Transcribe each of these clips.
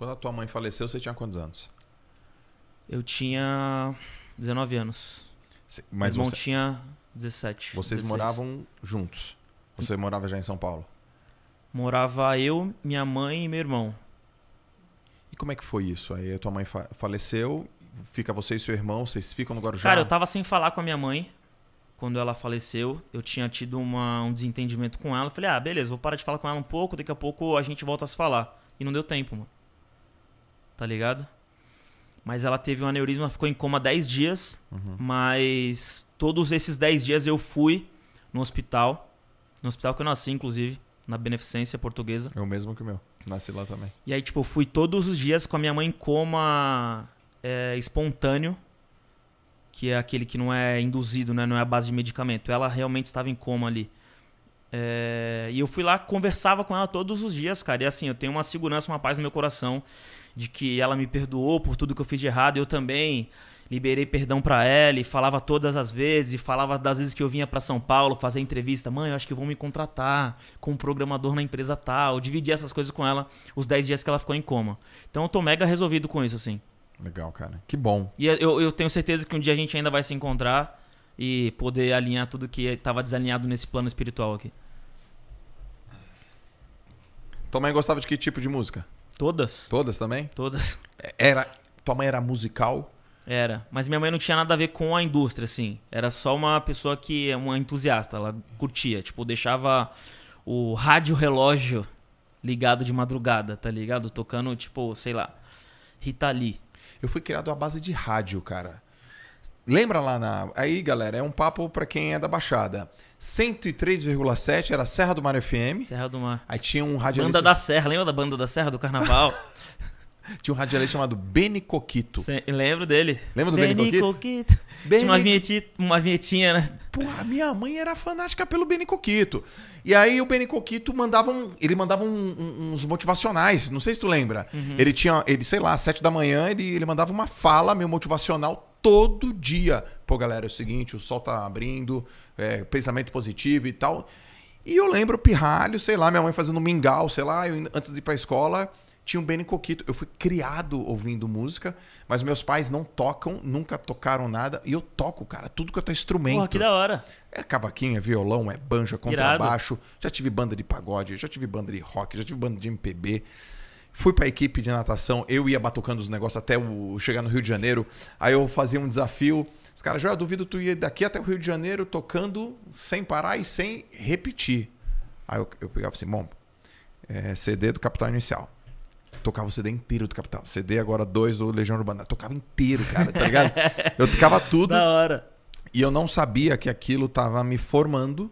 Quando a tua mãe faleceu, você tinha quantos anos? Eu tinha 19 anos. mas Meu irmão você... tinha 17. Vocês 16. moravam juntos? Você morava já em São Paulo? Morava eu, minha mãe e meu irmão. E como é que foi isso? Aí a tua mãe faleceu, fica você e seu irmão, vocês ficam no Guarujá? Cara, eu tava sem falar com a minha mãe quando ela faleceu. Eu tinha tido uma, um desentendimento com ela. Eu falei, ah, beleza, vou parar de falar com ela um pouco, daqui a pouco a gente volta a se falar. E não deu tempo, mano tá ligado? Mas ela teve um aneurisma, ficou em coma 10 dias. Uhum. Mas todos esses 10 dias eu fui no hospital. No hospital que eu nasci, inclusive, na Beneficência Portuguesa. É o mesmo que o meu. Nasci lá também. E aí, tipo, eu fui todos os dias com a minha mãe em coma é, espontâneo, que é aquele que não é induzido, né? Não é a base de medicamento. Ela realmente estava em coma ali. É, e eu fui lá, conversava com ela todos os dias, cara. E assim, eu tenho uma segurança, uma paz no meu coração de que ela me perdoou por tudo que eu fiz de errado. Eu também liberei perdão para ela e falava todas as vezes. E falava das vezes que eu vinha para São Paulo fazer entrevista. Mãe, eu acho que vão me contratar com um programador na empresa tal. Eu dividi essas coisas com ela os 10 dias que ela ficou em coma. Então eu tô mega resolvido com isso, assim. Legal, cara. Que bom. E eu, eu tenho certeza que um dia a gente ainda vai se encontrar e poder alinhar tudo que estava desalinhado nesse plano espiritual aqui. Tua mãe gostava de que tipo de música? Todas. Todas também? Todas. Era, tua mãe era musical? Era, mas minha mãe não tinha nada a ver com a indústria, assim. Era só uma pessoa que é uma entusiasta, ela curtia, tipo, deixava o rádio relógio ligado de madrugada, tá ligado? Tocando, tipo, sei lá, Rita Lee. Eu fui criado à base de rádio, cara. Lembra lá na. Aí, galera, é um papo para quem é da Baixada. 103,7 era Serra do Mar FM. Serra do Mar. Aí tinha um radialista. Banda da Serra, lembra da banda da Serra do Carnaval? tinha um radialista chamado Beni Coquito. Cê, lembro dele. Lembra do Beni, Beni Coquito? Coquito. Tinha uma vinhetinha, uma Pô, né? minha mãe era fanática pelo Beni Coquito. E aí o Beni Coquito mandava um, ele mandava um, um, uns motivacionais, não sei se tu lembra. Uhum. Ele tinha, ele sei lá, às sete da manhã, ele, ele mandava uma fala meio motivacional todo dia. Pô, galera, é o seguinte, o sol tá abrindo, é, pensamento positivo e tal. E eu lembro pirralho, sei lá, minha mãe fazendo mingau, sei lá, eu, antes de ir pra escola, tinha um Benny Coquito. Eu fui criado ouvindo música, mas meus pais não tocam, nunca tocaram nada. E eu toco, cara, tudo que eu tô instrumento. Pô, que da hora. É cavaquinho, é violão, é banjo, é contrabaixo. Já tive banda de pagode, já tive banda de rock, já tive banda de MPB. Fui para a equipe de natação, eu ia batucando os negócios até o, chegar no Rio de Janeiro. Aí eu fazia um desafio. Os caras, já duvido tu ir daqui até o Rio de Janeiro tocando sem parar e sem repetir. Aí eu, eu pegava assim, bom, é, CD do Capital Inicial. Tocava o CD inteiro do Capital. CD agora dois do Legião Urbana. Eu tocava inteiro, cara, tá ligado? eu tocava tudo. Da hora. E eu não sabia que aquilo tava me formando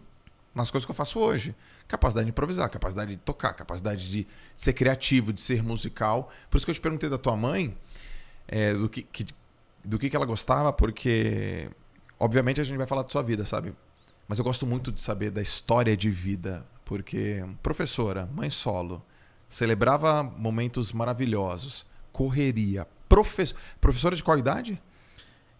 nas coisas que eu faço hoje. Capacidade de improvisar, capacidade de tocar, capacidade de ser criativo, de ser musical. Por isso que eu te perguntei da tua mãe é, do, que, que, do que, que ela gostava, porque obviamente a gente vai falar da sua vida, sabe? Mas eu gosto muito de saber da história de vida, porque professora, mãe solo, celebrava momentos maravilhosos, correria, professor, professora de qual idade?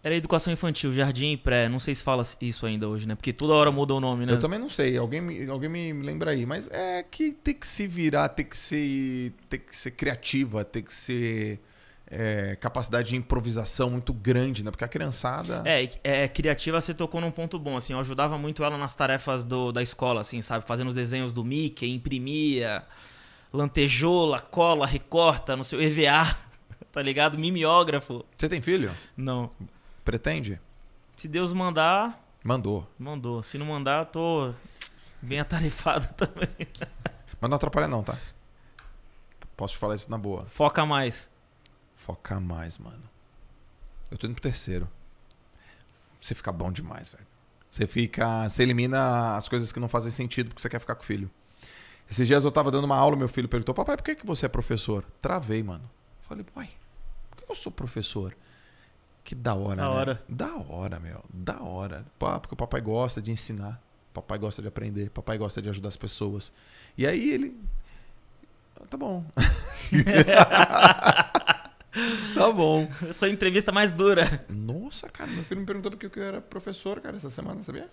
Era educação infantil, jardim e pré. Não sei se fala isso ainda hoje, né? Porque toda hora muda o nome, né? Eu também não sei. Alguém me, alguém me lembra aí. Mas é que tem que se virar, tem que ser, tem que ser criativa, tem que ser é, capacidade de improvisação muito grande, né? Porque a criançada. É, é, é, criativa você tocou num ponto bom, assim. Eu ajudava muito ela nas tarefas do, da escola, assim, sabe? Fazendo os desenhos do Mickey, imprimia, lantejola, cola, recorta, não sei, EVA, tá ligado? Mimeógrafo. Você tem filho? Não. Pretende? Se Deus mandar. Mandou. Mandou. Se não mandar, tô bem atarefado também. Mas não atrapalha, não, tá? Posso te falar isso na boa. Foca mais. Foca mais, mano. Eu tô indo pro terceiro. Você fica bom demais, velho. Você fica. Você elimina as coisas que não fazem sentido porque você quer ficar com o filho. Esses dias eu tava dando uma aula, meu filho perguntou: Papai, por que, que você é professor? Travei, mano. Falei, pai, por que eu sou professor? Que da hora, da né? Hora. Da hora, meu. Da hora. Porque o papai gosta de ensinar. Papai gosta de aprender. Papai gosta de ajudar as pessoas. E aí ele. Ah, tá bom. tá bom. Sua entrevista mais dura. Nossa, cara, meu filho me perguntou porque eu era professor, cara, essa semana, sabia?